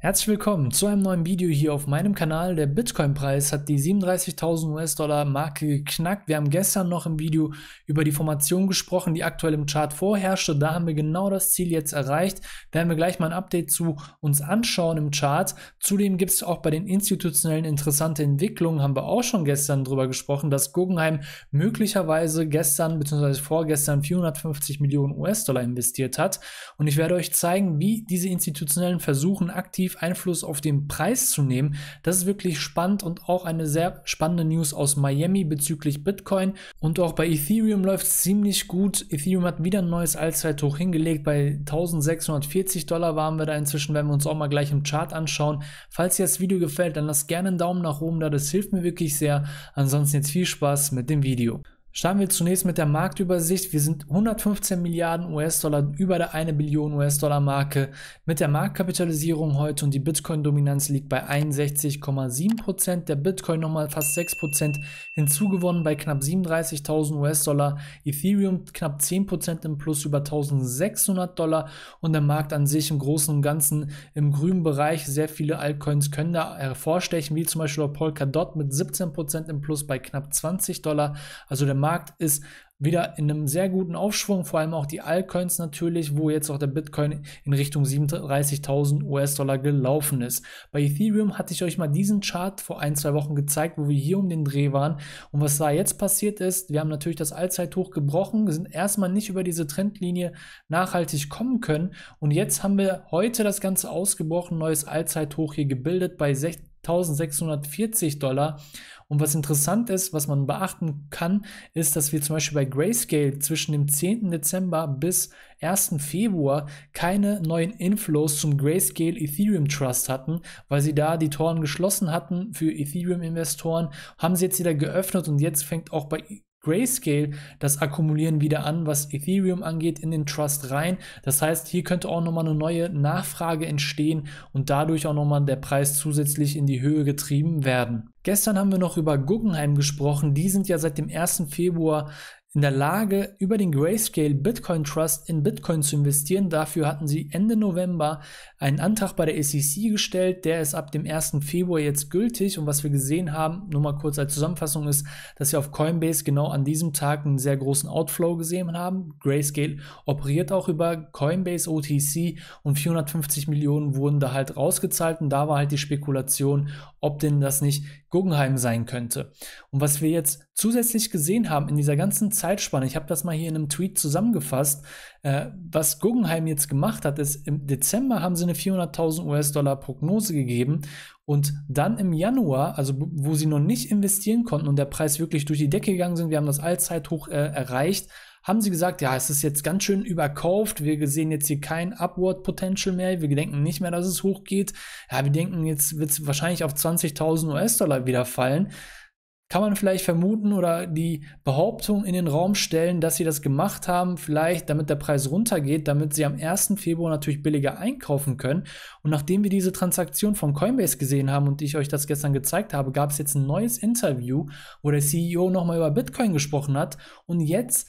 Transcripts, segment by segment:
Herzlich willkommen zu einem neuen Video hier auf meinem Kanal. Der Bitcoin-Preis hat die 37.000 US-Dollar-Marke geknackt. Wir haben gestern noch im Video über die Formation gesprochen, die aktuell im Chart vorherrschte. Da haben wir genau das Ziel jetzt erreicht. werden wir gleich mal ein Update zu uns anschauen im Chart. Zudem gibt es auch bei den institutionellen interessante Entwicklungen, haben wir auch schon gestern darüber gesprochen, dass Guggenheim möglicherweise gestern bzw. vorgestern 450 Millionen US-Dollar investiert hat. Und ich werde euch zeigen, wie diese institutionellen Versuchen aktiv aktiv Einfluss auf den Preis zu nehmen. Das ist wirklich spannend und auch eine sehr spannende News aus Miami bezüglich Bitcoin. Und auch bei Ethereum läuft es ziemlich gut. Ethereum hat wieder ein neues Allzeithoch hingelegt. Bei 1640 Dollar waren wir da inzwischen, wenn wir uns auch mal gleich im Chart anschauen. Falls dir das Video gefällt, dann lass gerne einen Daumen nach oben da. Das hilft mir wirklich sehr. Ansonsten jetzt viel Spaß mit dem Video. Starten wir zunächst mit der Marktübersicht. Wir sind 115 Milliarden US-Dollar über der 1 Billion US-Dollar-Marke mit der Marktkapitalisierung heute und die Bitcoin-Dominanz liegt bei 61,7%, Prozent. der Bitcoin nochmal fast 6% Prozent hinzugewonnen bei knapp 37.000 US-Dollar, Ethereum knapp 10% Prozent im Plus über 1.600 Dollar und der Markt an sich im Großen und Ganzen im grünen Bereich. Sehr viele Altcoins können da hervorstechen, wie zum Beispiel Polkadot mit 17% Prozent im Plus bei knapp 20 Dollar. Also der Markt ist wieder in einem sehr guten Aufschwung, vor allem auch die Altcoins natürlich, wo jetzt auch der Bitcoin in Richtung 37.000 US-Dollar gelaufen ist. Bei Ethereum hatte ich euch mal diesen Chart vor ein, zwei Wochen gezeigt, wo wir hier um den Dreh waren. Und was da jetzt passiert ist, wir haben natürlich das Allzeithoch gebrochen, sind erstmal nicht über diese Trendlinie nachhaltig kommen können. Und jetzt haben wir heute das Ganze ausgebrochen, neues Allzeithoch hier gebildet bei 6.640 Dollar und was interessant ist, was man beachten kann, ist, dass wir zum Beispiel bei Grayscale zwischen dem 10. Dezember bis 1. Februar keine neuen Inflows zum Grayscale Ethereum Trust hatten, weil sie da die Toren geschlossen hatten für Ethereum-Investoren, haben sie jetzt wieder geöffnet und jetzt fängt auch bei Grayscale das Akkumulieren wieder an, was Ethereum angeht, in den Trust rein. Das heißt, hier könnte auch nochmal eine neue Nachfrage entstehen und dadurch auch nochmal der Preis zusätzlich in die Höhe getrieben werden. Gestern haben wir noch über Guggenheim gesprochen. Die sind ja seit dem 1. Februar in der Lage, über den Grayscale Bitcoin Trust in Bitcoin zu investieren. Dafür hatten sie Ende November einen Antrag bei der SEC gestellt. Der ist ab dem 1. Februar jetzt gültig. Und was wir gesehen haben, nur mal kurz als Zusammenfassung, ist, dass sie auf Coinbase genau an diesem Tag einen sehr großen Outflow gesehen haben. Grayscale operiert auch über Coinbase OTC und 450 Millionen wurden da halt rausgezahlt. Und da war halt die Spekulation, ob denn das nicht Guggenheim sein könnte. Und was wir jetzt zusätzlich gesehen haben in dieser ganzen Zeitspanne, ich habe das mal hier in einem Tweet zusammengefasst, äh, was Guggenheim jetzt gemacht hat, ist, im Dezember haben sie eine 400.000 US-Dollar Prognose gegeben und dann im Januar, also wo sie noch nicht investieren konnten und der Preis wirklich durch die Decke gegangen sind, wir haben das Allzeithoch äh, erreicht, haben sie gesagt, ja, es ist jetzt ganz schön überkauft, wir sehen jetzt hier kein Upward Potential mehr, wir denken nicht mehr, dass es hochgeht, ja, wir denken, jetzt wird es wahrscheinlich auf 20.000 US-Dollar wieder fallen kann man vielleicht vermuten oder die Behauptung in den Raum stellen, dass sie das gemacht haben, vielleicht damit der Preis runtergeht, damit sie am 1. Februar natürlich billiger einkaufen können. Und nachdem wir diese Transaktion von Coinbase gesehen haben und ich euch das gestern gezeigt habe, gab es jetzt ein neues Interview, wo der CEO nochmal über Bitcoin gesprochen hat und jetzt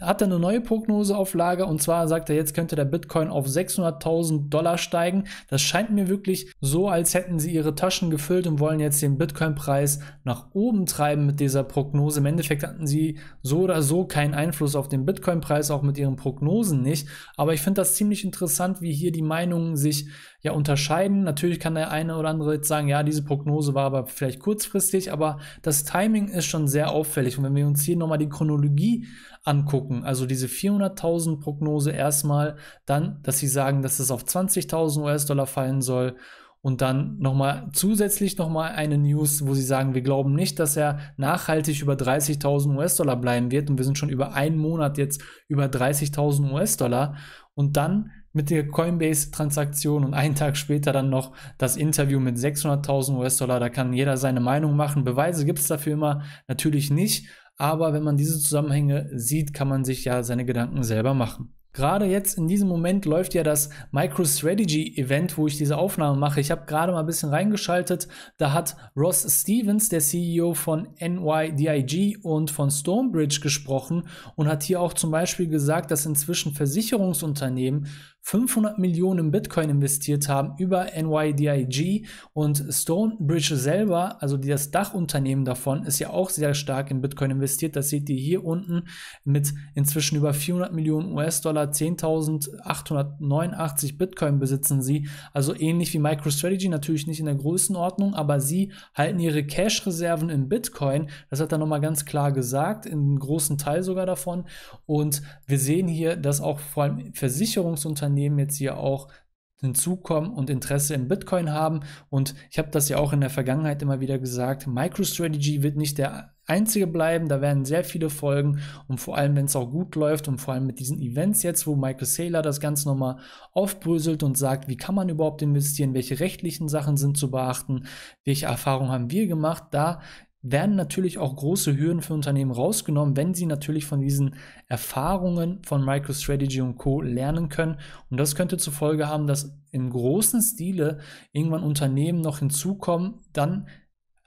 hat er eine neue Prognose auf Lager und zwar sagt er, jetzt könnte der Bitcoin auf 600.000 Dollar steigen. Das scheint mir wirklich so, als hätten sie ihre Taschen gefüllt und wollen jetzt den Bitcoin-Preis nach oben treiben mit dieser Prognose. Im Endeffekt hatten sie so oder so keinen Einfluss auf den Bitcoin-Preis, auch mit ihren Prognosen nicht. Aber ich finde das ziemlich interessant, wie hier die Meinungen sich ja unterscheiden. Natürlich kann der eine oder andere jetzt sagen, ja, diese Prognose war aber vielleicht kurzfristig, aber das Timing ist schon sehr auffällig. Und wenn wir uns hier nochmal die Chronologie angucken, also diese 400.000 Prognose erstmal, dann, dass sie sagen, dass es auf 20.000 US-Dollar fallen soll und dann nochmal zusätzlich nochmal eine News, wo sie sagen, wir glauben nicht, dass er nachhaltig über 30.000 US-Dollar bleiben wird und wir sind schon über einen Monat jetzt über 30.000 US-Dollar und dann mit der Coinbase-Transaktion und einen Tag später dann noch das Interview mit 600.000 US-Dollar. Da kann jeder seine Meinung machen. Beweise gibt es dafür immer natürlich nicht. Aber wenn man diese Zusammenhänge sieht, kann man sich ja seine Gedanken selber machen. Gerade jetzt in diesem Moment läuft ja das MicroStrategy-Event, wo ich diese Aufnahme mache. Ich habe gerade mal ein bisschen reingeschaltet. Da hat Ross Stevens, der CEO von NYDIG und von Stonebridge, gesprochen und hat hier auch zum Beispiel gesagt, dass inzwischen Versicherungsunternehmen 500 Millionen in Bitcoin investiert haben über NYDIG und Stonebridge selber, also das Dachunternehmen davon, ist ja auch sehr stark in Bitcoin investiert. Das seht ihr hier unten mit inzwischen über 400 Millionen US-Dollar 10.889 Bitcoin besitzen sie. Also ähnlich wie MicroStrategy, natürlich nicht in der Größenordnung, aber sie halten ihre Cash-Reserven in Bitcoin. Das hat er nochmal ganz klar gesagt, in großen Teil sogar davon. Und wir sehen hier, dass auch vor allem Versicherungsunternehmen jetzt hier auch hinzukommen und Interesse in Bitcoin haben. Und ich habe das ja auch in der Vergangenheit immer wieder gesagt, MicroStrategy wird nicht der einzige bleiben, da werden sehr viele folgen und vor allem, wenn es auch gut läuft und vor allem mit diesen Events jetzt, wo Michael Saylor das Ganze nochmal aufbröselt und sagt, wie kann man überhaupt investieren, welche rechtlichen Sachen sind zu beachten, welche Erfahrungen haben wir gemacht, da werden natürlich auch große Hürden für Unternehmen rausgenommen, wenn sie natürlich von diesen Erfahrungen von MicroStrategy und Co lernen können. Und das könnte zur Folge haben, dass im großen Stile irgendwann Unternehmen noch hinzukommen, dann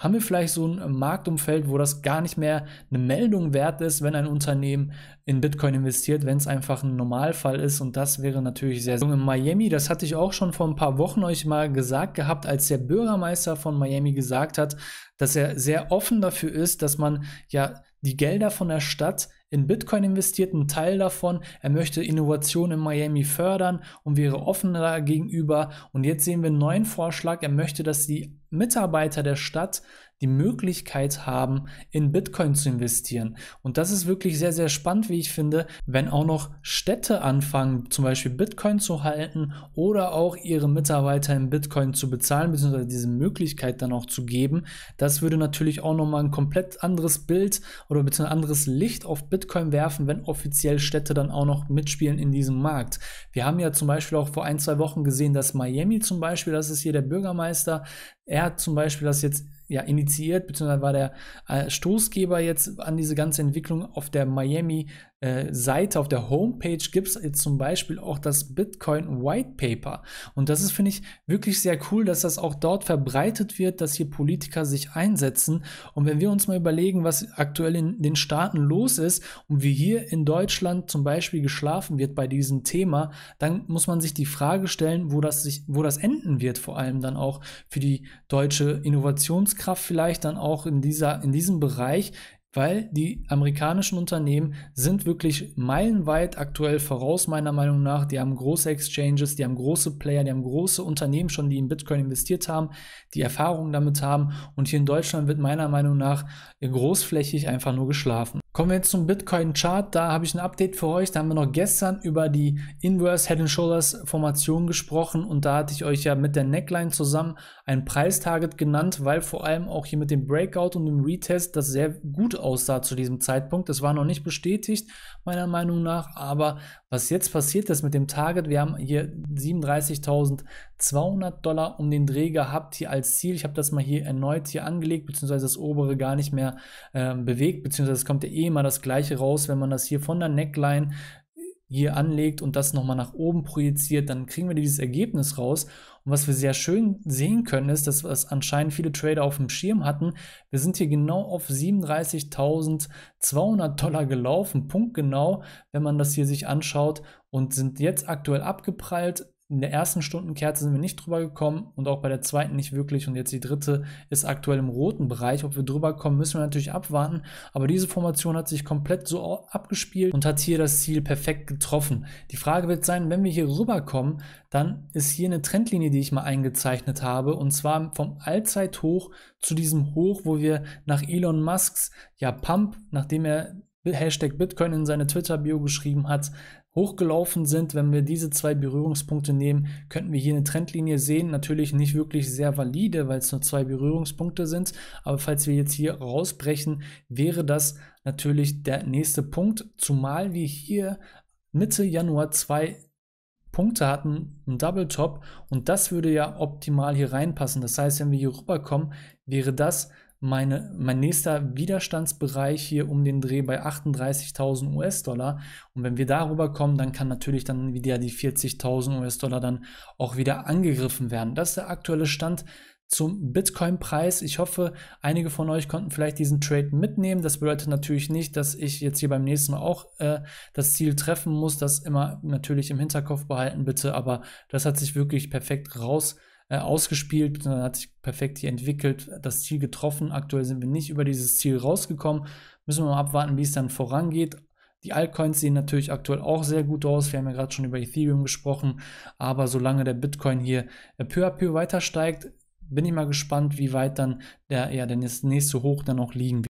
haben wir vielleicht so ein äh, Marktumfeld, wo das gar nicht mehr eine Meldung wert ist, wenn ein Unternehmen in Bitcoin investiert, wenn es einfach ein Normalfall ist. Und das wäre natürlich sehr. In Miami, das hatte ich auch schon vor ein paar Wochen euch mal gesagt gehabt, als der Bürgermeister von Miami gesagt hat, dass er sehr offen dafür ist, dass man ja die Gelder von der Stadt in Bitcoin investiert, ein Teil davon. Er möchte Innovation in Miami fördern und wäre offener gegenüber. Und jetzt sehen wir einen neuen Vorschlag. Er möchte, dass die Mitarbeiter der Stadt die Möglichkeit haben, in Bitcoin zu investieren. Und das ist wirklich sehr, sehr spannend, wie ich finde, wenn auch noch Städte anfangen, zum Beispiel Bitcoin zu halten oder auch ihre Mitarbeiter in Bitcoin zu bezahlen, beziehungsweise diese Möglichkeit dann auch zu geben. Das würde natürlich auch nochmal ein komplett anderes Bild oder beziehungsweise anderes Licht auf Bitcoin werfen, wenn offiziell Städte dann auch noch mitspielen in diesem Markt. Wir haben ja zum Beispiel auch vor ein, zwei Wochen gesehen, dass Miami zum Beispiel, das ist hier der Bürgermeister, er hat zum Beispiel das jetzt ja, initiiert, beziehungsweise war der äh, Stoßgeber jetzt an diese ganze Entwicklung auf der Miami-Seite, äh, auf der Homepage gibt es jetzt zum Beispiel auch das Bitcoin White Paper. Und das ist, finde ich, wirklich sehr cool, dass das auch dort verbreitet wird, dass hier Politiker sich einsetzen. Und wenn wir uns mal überlegen, was aktuell in den Staaten los ist und wie hier in Deutschland zum Beispiel geschlafen wird bei diesem Thema, dann muss man sich die Frage stellen, wo das, sich, wo das enden wird, vor allem dann auch für die deutsche Innovationskraft vielleicht dann auch in, dieser, in diesem Bereich, weil die amerikanischen Unternehmen sind wirklich meilenweit aktuell voraus, meiner Meinung nach. Die haben große Exchanges, die haben große Player, die haben große Unternehmen schon, die in Bitcoin investiert haben, die Erfahrungen damit haben. Und hier in Deutschland wird meiner Meinung nach großflächig einfach nur geschlafen. Kommen wir jetzt zum Bitcoin-Chart. Da habe ich ein Update für euch. Da haben wir noch gestern über die Inverse Head Shoulders Formation gesprochen und da hatte ich euch ja mit der Neckline zusammen ein Preistarget genannt, weil vor allem auch hier mit dem Breakout und dem Retest das sehr gut aussah zu diesem Zeitpunkt. Das war noch nicht bestätigt, meiner Meinung nach. Aber was jetzt passiert ist mit dem Target, wir haben hier 37.200 Dollar um den Dreh gehabt hier als Ziel. Ich habe das mal hier erneut hier angelegt, beziehungsweise das obere gar nicht mehr äh, bewegt, beziehungsweise es kommt der eh immer das gleiche raus. Wenn man das hier von der Neckline hier anlegt und das nochmal nach oben projiziert, dann kriegen wir dieses Ergebnis raus. Und was wir sehr schön sehen können, ist, dass was anscheinend viele Trader auf dem Schirm hatten. Wir sind hier genau auf 37.200 Dollar gelaufen, punktgenau, wenn man das hier sich anschaut und sind jetzt aktuell abgeprallt in der ersten Stundenkerze sind wir nicht drüber gekommen und auch bei der zweiten nicht wirklich. Und jetzt die dritte ist aktuell im roten Bereich. Ob wir drüber kommen, müssen wir natürlich abwarten. Aber diese Formation hat sich komplett so abgespielt und hat hier das Ziel perfekt getroffen. Die Frage wird sein, wenn wir hier rüberkommen, dann ist hier eine Trendlinie, die ich mal eingezeichnet habe. Und zwar vom Allzeithoch zu diesem Hoch, wo wir nach Elon Musks ja Pump, nachdem er Hashtag Bitcoin in seine Twitter-Bio geschrieben hat, hochgelaufen sind. Wenn wir diese zwei Berührungspunkte nehmen, könnten wir hier eine Trendlinie sehen. Natürlich nicht wirklich sehr valide, weil es nur zwei Berührungspunkte sind. Aber falls wir jetzt hier rausbrechen, wäre das natürlich der nächste Punkt. Zumal wir hier Mitte Januar zwei Punkte hatten, ein Double Top und das würde ja optimal hier reinpassen. Das heißt, wenn wir hier rüberkommen, wäre das meine, mein nächster Widerstandsbereich hier um den Dreh bei 38.000 US-Dollar. Und wenn wir darüber kommen, dann kann natürlich dann wieder die 40.000 US-Dollar dann auch wieder angegriffen werden. Das ist der aktuelle Stand zum Bitcoin-Preis. Ich hoffe, einige von euch konnten vielleicht diesen Trade mitnehmen. Das bedeutet natürlich nicht, dass ich jetzt hier beim nächsten Mal auch äh, das Ziel treffen muss. Das immer natürlich im Hinterkopf behalten, bitte. Aber das hat sich wirklich perfekt raus äh, ausgespielt, dann hat sich perfekt hier entwickelt, das Ziel getroffen. Aktuell sind wir nicht über dieses Ziel rausgekommen. Müssen wir mal abwarten, wie es dann vorangeht. Die Altcoins sehen natürlich aktuell auch sehr gut aus. Wir haben ja gerade schon über Ethereum gesprochen. Aber solange der Bitcoin hier äh, peu à peu weiter steigt, bin ich mal gespannt, wie weit dann der, ja, der nächste Hoch dann auch liegen wird.